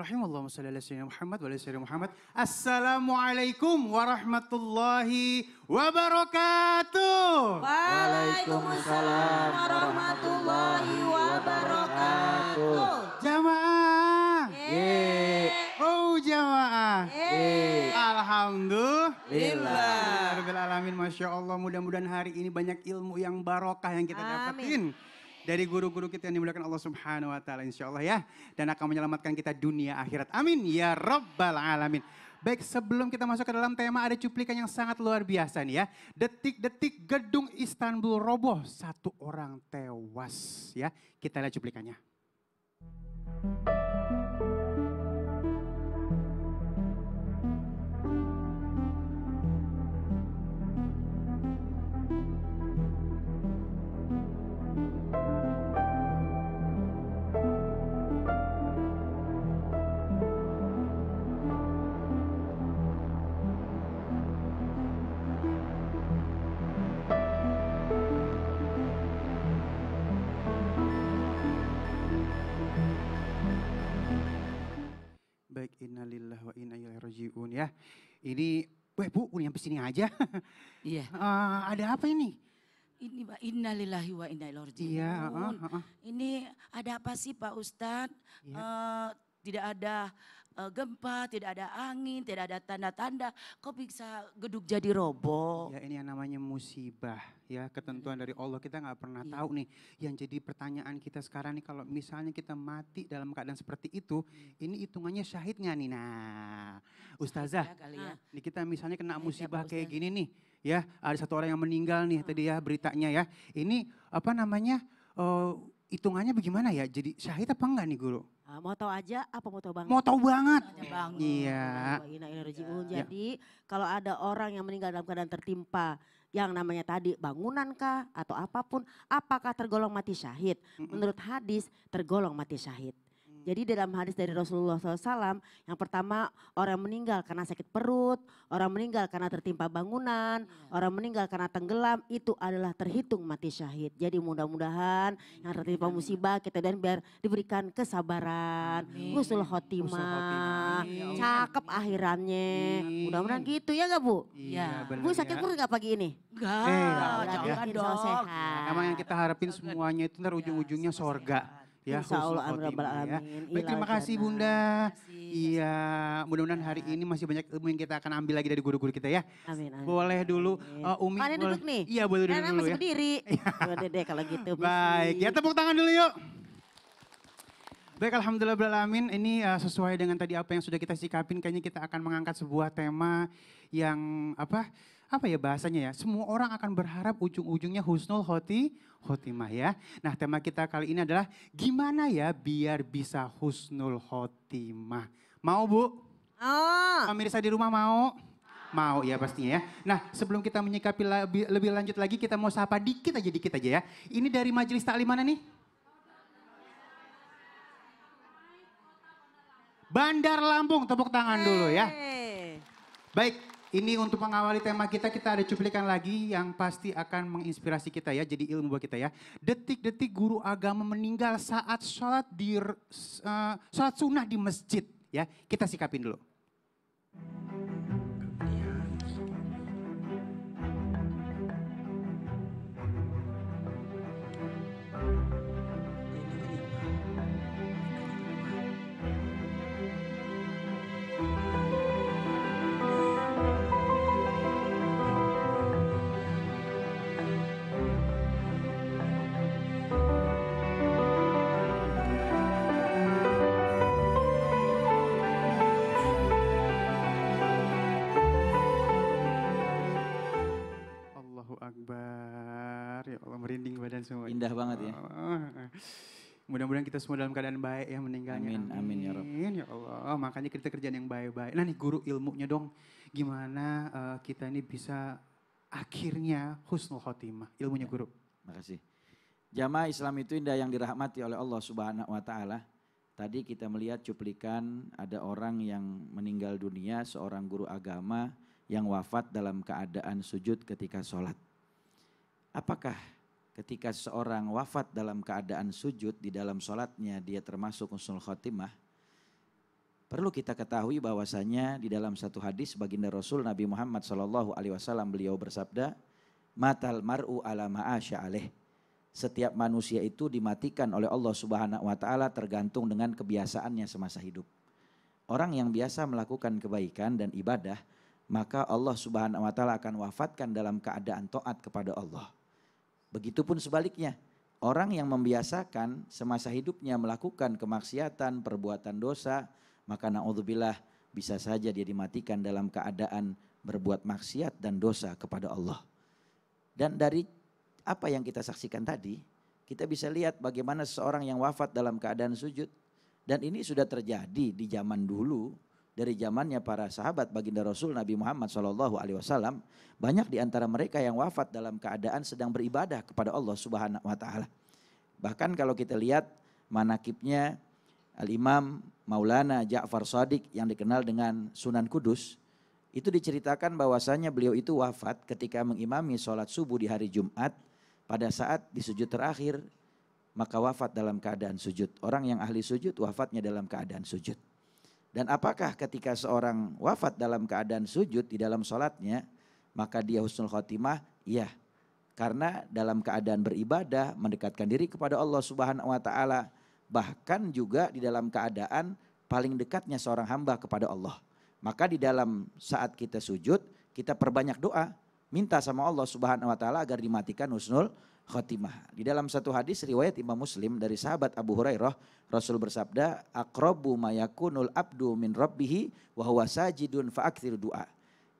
Bismillahirrahmanirrahim. Allahumma salli ala sayyidina Muhammad wa ala sayyidina Muhammad. Assalamualaikum warahmatullahi wabarakatuh. Waalaikumsalam warahmatullahi wabarakatuh. Jamaah. Yeay. Oh jamaah. Yeay. Alhamdulillah. Alhamdulillah. Masya Allah mudah-mudahan hari ini banyak ilmu yang barokah yang kita Amin dari guru-guru kita yang dimuliakan Allah Subhanahu wa taala insyaallah ya dan akan menyelamatkan kita dunia akhirat. Amin ya rabbal alamin. Baik, sebelum kita masuk ke dalam tema ada cuplikan yang sangat luar biasa nih ya. Detik-detik gedung Istanbul roboh, satu orang tewas ya. Kita lihat cuplikannya. rajiun ya. Ini, weh bu, udah nyampe sini aja. Iya. uh, ada apa ini? Ini Pak, innalillahi wa inna ilaihi rajiun. Iya, uh, uh, uh. Ini ada apa sih Pak Ustadz? Iya. Uh, tidak ada Eh, gempa, tidak ada angin, tidak ada tanda-tanda, kok bisa gedung jadi roboh? Ya ini yang namanya musibah ya, ketentuan dari Allah kita nggak pernah ya. tahu nih. Yang jadi pertanyaan kita sekarang nih kalau misalnya kita mati dalam keadaan seperti itu, hmm. ini hitungannya syahid nggak nih? Nah, Ustazah, ya kali ya. Ah. ini kita misalnya kena ya, musibah kayak gini nih, ya ada satu orang yang meninggal nih hmm. tadi ya beritanya ya. Ini apa namanya? Uh, hitungannya bagaimana ya? Jadi syahid apa enggak nih guru? Eh, mau tau aja apa mau tau banget? Mau tau banget. Iya. Yeah. Iya. Jadi kalau ada orang yang meninggal dalam keadaan tertimpa yang namanya tadi bangunan kah atau apapun, apakah tergolong mati syahid? Menurut hadis tergolong mati syahid. Jadi dalam hadis dari Rasulullah SAW, yang pertama orang meninggal karena sakit perut, orang meninggal karena tertimpa bangunan, iya. orang meninggal karena tenggelam, itu adalah terhitung mati syahid. Jadi mudah-mudahan iya, yang tertimpa iya. musibah kita dan biar diberikan kesabaran, husnul khotimah, ya cakep akhirannya. Mudah-mudahan gitu ya gak Bu? Iya. Bu ya. sakit perut gak pagi ini? Enggak, eh, ya. jangan dong. Sehat. Emang yang kita harapin semuanya itu ntar ujung-ujungnya sorga ya Insya Allah Amin Ya. Baik, terima kasih Bunda. Iya, mudah-mudahan hari ini masih banyak ilmu yang kita akan ambil lagi dari guru-guru kita ya. Amin. amin. Boleh dulu uh, Umi. kalian duduk nih? Iya, boleh duduk Karena dulu masih ya. berdiri. Boleh iya. deh kalau gitu. Baik, ya tepuk tangan dulu yuk. Baik, Alhamdulillah Belalamin. Ini uh, sesuai dengan tadi apa yang sudah kita sikapin. Kayaknya kita akan mengangkat sebuah tema yang apa apa ya bahasanya ya, semua orang akan berharap ujung-ujungnya husnul hoti khotimah ya. Nah tema kita kali ini adalah gimana ya biar bisa husnul khotimah. Mau Bu? Oh. Pemirsa di rumah mau? Mau ya pastinya ya. Nah sebelum kita menyikapi lebih, lebih lanjut lagi kita mau sapa dikit aja dikit aja ya. Ini dari majelis taklim mana nih? Bandar Lampung, tepuk tangan dulu ya. Baik, ini untuk mengawali tema kita, kita ada cuplikan lagi yang pasti akan menginspirasi kita ya, jadi ilmu buat kita ya. Detik-detik guru agama meninggal saat sholat di uh, sholat sunnah di masjid ya. Kita sikapin dulu. semua. Indah banget ya. Mudah-mudahan kita semua dalam keadaan baik ya meninggalnya. Amin, amin, amin ya Amin, Ya Allah, makanya kita kerjaan yang baik-baik. Nah nih guru ilmunya dong, gimana uh, kita ini bisa akhirnya husnul khotimah, ilmunya ya. guru. Terima kasih. Jamaah Islam itu indah yang dirahmati oleh Allah Subhanahu wa taala. Tadi kita melihat cuplikan ada orang yang meninggal dunia, seorang guru agama yang wafat dalam keadaan sujud ketika sholat. Apakah ketika seseorang wafat dalam keadaan sujud di dalam sholatnya dia termasuk usul khotimah perlu kita ketahui bahwasanya di dalam satu hadis baginda Rasul Nabi Muhammad Shallallahu Alaihi Wasallam beliau bersabda matal mar'u alama asya aleh setiap manusia itu dimatikan oleh Allah Subhanahu wa taala tergantung dengan kebiasaannya semasa hidup. Orang yang biasa melakukan kebaikan dan ibadah, maka Allah Subhanahu wa taala akan wafatkan dalam keadaan taat kepada Allah. Begitupun sebaliknya, orang yang membiasakan semasa hidupnya melakukan kemaksiatan, perbuatan dosa, maka na'udzubillah bisa saja dia dimatikan dalam keadaan berbuat maksiat dan dosa kepada Allah. Dan dari apa yang kita saksikan tadi, kita bisa lihat bagaimana seseorang yang wafat dalam keadaan sujud dan ini sudah terjadi di zaman dulu dari zamannya para sahabat baginda Rasul Nabi Muhammad Shallallahu Alaihi Wasallam banyak di antara mereka yang wafat dalam keadaan sedang beribadah kepada Allah Subhanahu Wa Taala. Bahkan kalau kita lihat manakibnya Al Imam Maulana Ja'far Sadiq yang dikenal dengan Sunan Kudus itu diceritakan bahwasanya beliau itu wafat ketika mengimami sholat subuh di hari Jumat pada saat di sujud terakhir maka wafat dalam keadaan sujud. Orang yang ahli sujud wafatnya dalam keadaan sujud. Dan apakah ketika seorang wafat dalam keadaan sujud di dalam sholatnya, maka dia husnul khotimah? Iya, karena dalam keadaan beribadah mendekatkan diri kepada Allah Subhanahu wa taala, bahkan juga di dalam keadaan paling dekatnya seorang hamba kepada Allah. Maka di dalam saat kita sujud, kita perbanyak doa minta sama Allah Subhanahu wa taala agar dimatikan husnul khotimah. Di dalam satu hadis riwayat Imam Muslim dari sahabat Abu Hurairah, Rasul bersabda, "Aqrabu mayakunul abdu min rabbihi wa huwa sajidun fa'akthir du'a."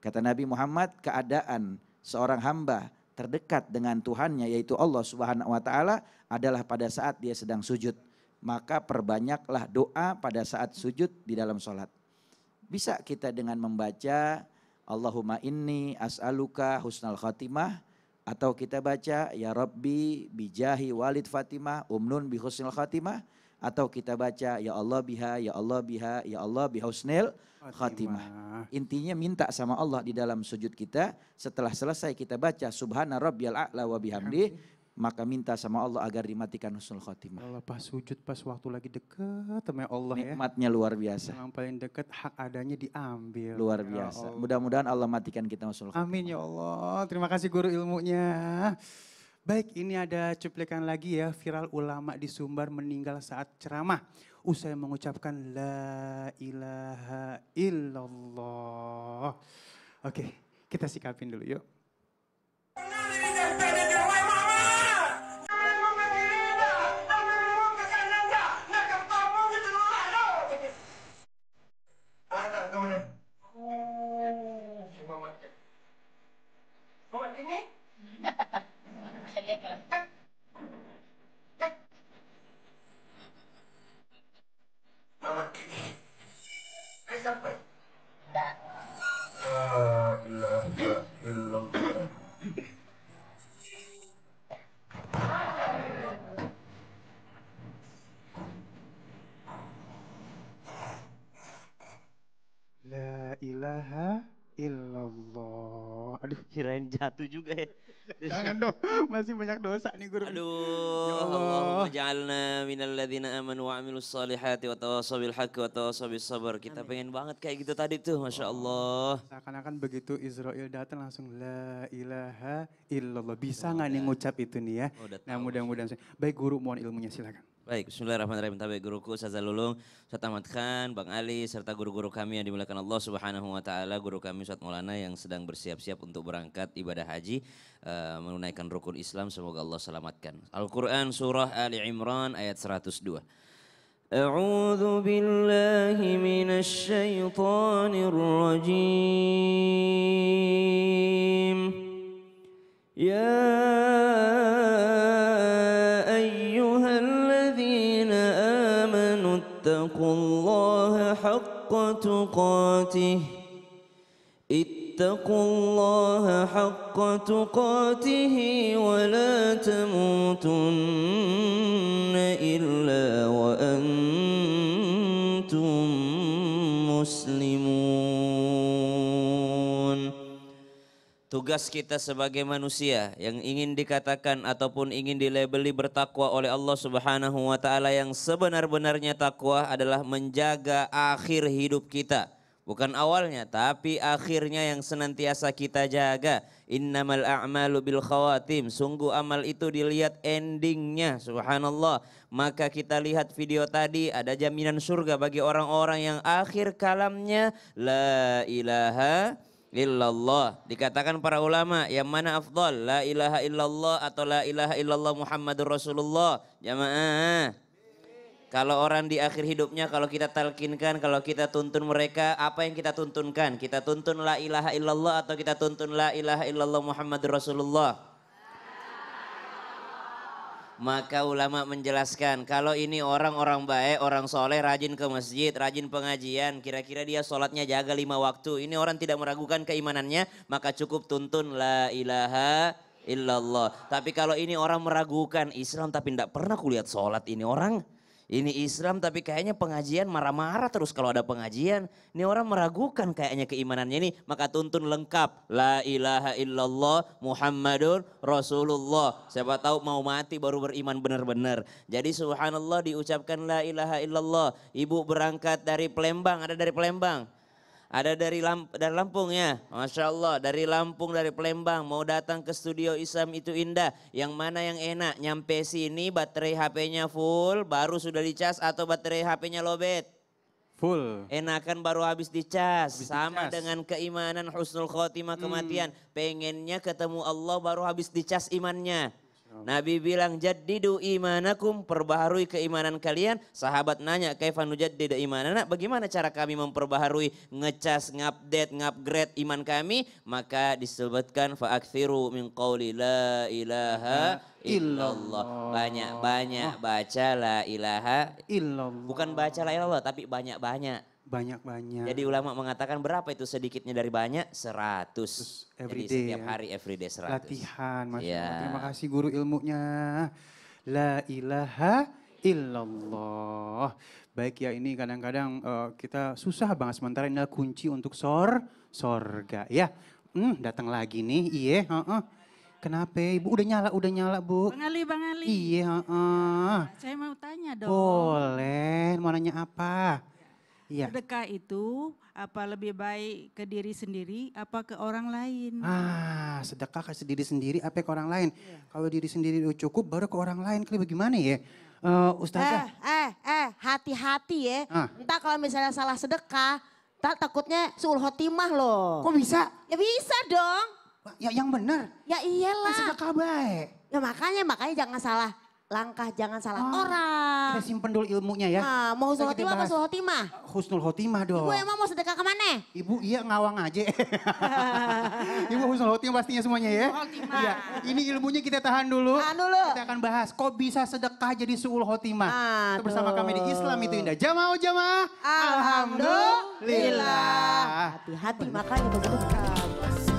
Kata Nabi Muhammad, keadaan seorang hamba terdekat dengan Tuhannya yaitu Allah Subhanahu wa taala adalah pada saat dia sedang sujud. Maka perbanyaklah doa pada saat sujud di dalam sholat. Bisa kita dengan membaca Allahumma inni as'aluka husnal khatimah atau kita baca ya Rabbi bijahi walid Fatimah umnun bi husnil khatimah atau kita baca ya Allah biha ya Allah biha ya Allah bi husnil khatimah. Intinya minta sama Allah di dalam sujud kita setelah selesai kita baca subhana rabbiyal a'la wa bihamdi maka minta sama Allah agar dimatikan husnul khotimah. Allah pas sujud pas waktu lagi deket sama ya Allah Nikmatnya ya. Nikmatnya luar biasa. Yang paling dekat hak adanya diambil. Luar ya biasa. Mudah-mudahan Allah matikan kita husnul khotimah. Amin ya Allah. Terima kasih guru ilmunya. Baik, ini ada cuplikan lagi ya viral ulama di Sumbar meninggal saat ceramah usai mengucapkan la ilaha illallah. Oke, kita sikapin dulu yuk. jatuh juga ya. Jangan dong, masih banyak dosa nih guru. Aduh, ya Allah. Allahumma minal ladhina aman wa amilus salihati wa tawasabil haq wa tawasabil sabar. Kita pengen banget kayak gitu tadi tuh, Masya Allah. Seakan-akan begitu Israel datang langsung la ilaha illallah. Bisa nggak nih iya. ngucap itu nih ya? Oh, nah mudah-mudahan. Baik guru mohon ilmunya silakan. Baik, bismillahirrahmanirrahim. Tabik guruku Ustaz Lulung, Ustaz Ahmad Khan, Bang Ali serta guru-guru kami yang dimuliakan Allah Subhanahu wa taala, guru kami Ustaz Maulana yang sedang bersiap-siap untuk berangkat ibadah haji uh, menunaikan rukun Islam, semoga Allah selamatkan. Al-Qur'an surah Ali Imran ayat 102. A'udzu billahi minasy syaithanir rajim. Ya حق تقاته اتقوا الله حق تقاته ولا تموتن إلا وأنتم مسلمون Tugas kita sebagai manusia yang ingin dikatakan ataupun ingin dilabeli bertakwa oleh Allah Subhanahu wa taala yang sebenar-benarnya takwa adalah menjaga akhir hidup kita. Bukan awalnya tapi akhirnya yang senantiasa kita jaga. Innamal a'malu bil khawatim. Sungguh amal itu dilihat endingnya. Subhanallah. Maka kita lihat video tadi ada jaminan surga bagi orang-orang yang akhir kalamnya la ilaha illallah. Dikatakan para ulama yang mana afdal La ilaha illallah atau la ilaha illallah Muhammadur Rasulullah. Jamaah. Kalau orang di akhir hidupnya kalau kita talkinkan, kalau kita tuntun mereka, apa yang kita tuntunkan? Kita tuntun la ilaha illallah atau kita tuntun la ilaha illallah Muhammadur Rasulullah? Maka ulama menjelaskan kalau ini orang-orang baik, orang soleh, rajin ke masjid, rajin pengajian, kira-kira dia sholatnya jaga lima waktu. Ini orang tidak meragukan keimanannya, maka cukup tuntun la ilaha illallah. Tapi kalau ini orang meragukan Islam tapi tidak pernah kulihat sholat ini orang, ini Islam tapi kayaknya pengajian marah-marah terus kalau ada pengajian. Ini orang meragukan kayaknya keimanannya ini. Maka tuntun lengkap. La ilaha illallah Muhammadun Rasulullah. Siapa tahu mau mati baru beriman benar-benar. Jadi subhanallah diucapkan la ilaha illallah. Ibu berangkat dari Palembang, ada dari Palembang ada dari Lamp dari Lampung ya, masya Allah dari Lampung dari Palembang mau datang ke studio Islam itu indah. Yang mana yang enak? Nyampe sini baterai HP-nya full, baru sudah dicas atau baterai HP-nya lobet? Full. Enakan baru habis dicas. Habis Sama dicas. dengan keimanan husnul khotimah hmm. kematian. Hmm. Pengennya ketemu Allah baru habis dicas imannya. Nabi bilang jadidu imanakum perbaharui keimanan kalian. Sahabat nanya kaifan nujaddid imanana bagaimana cara kami memperbaharui ngecas ngupdate ngupgrade iman kami maka disebutkan faakthiru min qauli la ilaha illallah. Banyak-banyak baca la ilaha illallah. Bukan baca la ilallah tapi banyak-banyak banyak-banyak. Jadi ulama mengatakan berapa itu sedikitnya dari banyak? seratus Terus every Jadi day, setiap ya. hari everyday 100. Latihan, Masya ya. Terima kasih guru ilmunya. La ilaha illallah. Baik ya ini kadang-kadang uh, kita susah banget sementara ini kunci untuk sor sorga ya. Hmm, datang lagi nih, iya. Uh -uh. Kenapa ibu udah nyala udah nyala bu? Bang Ali, Bang Ali. Iya. Uh -uh. Saya mau tanya dong. Boleh, mau nanya apa? Ya. Sedekah itu apa lebih baik ke diri sendiri apa ke orang lain? Ah, sedekah ke diri sendiri apa ke orang lain? Ya. Kalau diri sendiri udah cukup baru ke orang lain. Kali bagaimana ya? Uh, Ustazah. Eh, eh, eh, hati-hati ya. Ah. Entah kalau misalnya salah sedekah, tak takutnya suul khotimah loh. Kok bisa? Ya bisa dong. Ya yang benar. Ya iyalah. Kan sedekah baik. Ya makanya, makanya jangan salah langkah jangan salah ah, orang. Kita simpen dulu ilmunya ya. Ah, mau husnul khotimah apa husnul khotimah? Husnul khotimah dong. Ibu emang mau sedekah kemana? Ibu iya ngawang aja. Ibu husnul khotimah pastinya semuanya ya. Iya, ini ilmunya kita tahan dulu. Tahan dulu. Kita akan bahas kok bisa sedekah jadi suul khotimah. Ah, bersama kami di Islam itu indah. Jamaah jamaah. Alhamdulillah. Alhamdulillah. Hati-hati makanya begitu.